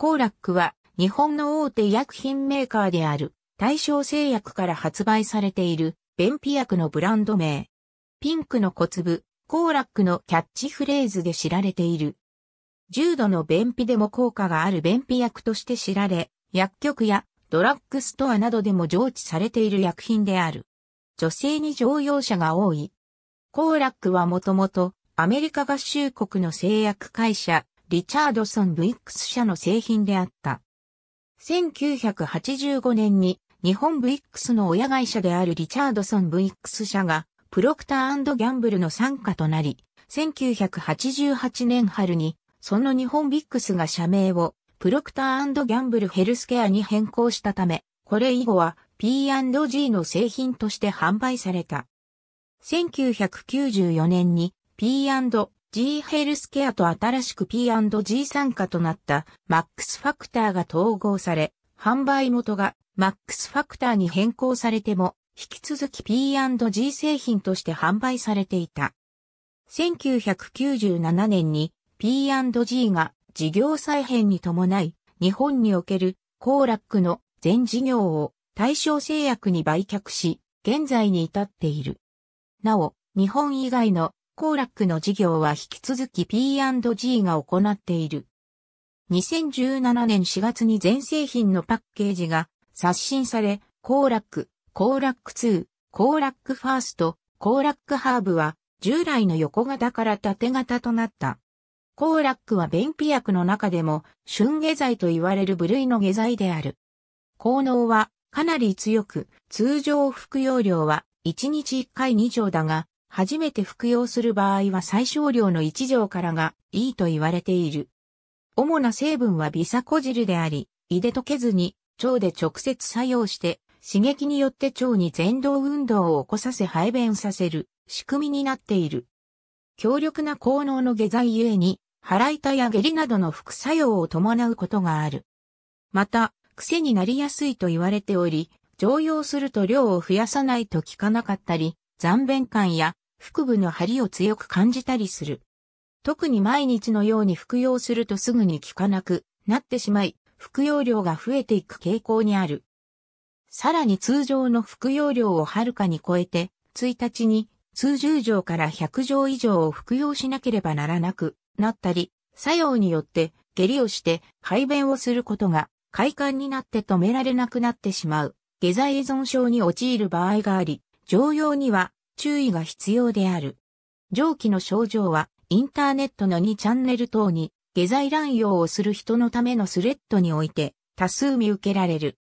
コーラックは日本の大手医薬品メーカーである大正製薬から発売されている便秘薬のブランド名。ピンクの小粒、コーラックのキャッチフレーズで知られている。重度の便秘でも効果がある便秘薬として知られ、薬局やドラッグストアなどでも常置されている薬品である。女性に常用者が多い。コーラックはもともとアメリカ合衆国の製薬会社リチャードソン・ブイックス社の製品であった。1985年に日本ブイックスの親会社であるリチャードソン・ブイックス社がプロクターギャンブルの参加となり、1988年春にその日本ビックスが社名をプロクターギャンブルヘルスケアに変更したため、これ以後は P&G の製品として販売された。1994年に P&G G ヘルスケアと新しく P&G 参加となったマックスファクターが統合され、販売元がマックスファクターに変更されても、引き続き P&G 製品として販売されていた。1997年に P&G が事業再編に伴い、日本におけるコーラックの全事業を対象製薬に売却し、現在に至っている。なお、日本以外の行楽の事業は引き続き P&G が行っている。2017年4月に全製品のパッケージが刷新され、行楽、行楽2、行楽ファースト、行楽ハーブは従来の横型から縦型となった。行楽は便秘薬の中でも春下剤と言われる部類の下剤である。効能はかなり強く、通常服用量は1日1回2錠だが、初めて服用する場合は最小量の1錠からがいいと言われている。主な成分はビサコジルであり、胃で溶けずに腸で直接作用して刺激によって腸に前動運動を起こさせ排便させる仕組みになっている。強力な効能の下剤ゆえに、腹痛や下痢などの副作用を伴うことがある。また、癖になりやすいと言われており、常用すると量を増やさないと効かなかったり、残便感や腹部の張りを強く感じたりする。特に毎日のように服用するとすぐに効かなくなってしまい、服用量が増えていく傾向にある。さらに通常の服用量をはるかに超えて、1日に数十錠から100錠以上を服用しなければならなくなったり、作用によって下痢をして排便をすることが快感になって止められなくなってしまう。下剤依存症に陥る場合があり、常用には注意が必要である。上記の症状は、インターネットの2チャンネル等に、下剤乱用をする人のためのスレッドにおいて、多数見受けられる。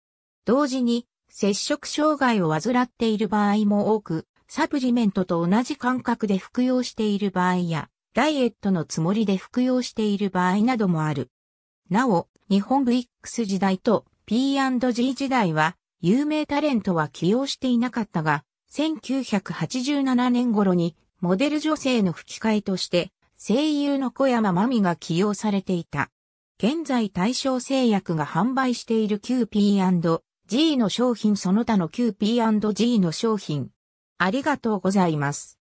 同時に、接触障害を患っている場合も多く、サプリメントと同じ感覚で服用している場合や、ダイエットのつもりで服用している場合などもある。なお、日本 VX 時代と P&G 時代は、有名タレントは起用していなかったが、1987年頃にモデル女性の吹き替えとして声優の小山真美が起用されていた。現在対象製薬が販売している QP&G の商品その他の QP&G の商品。ありがとうございます。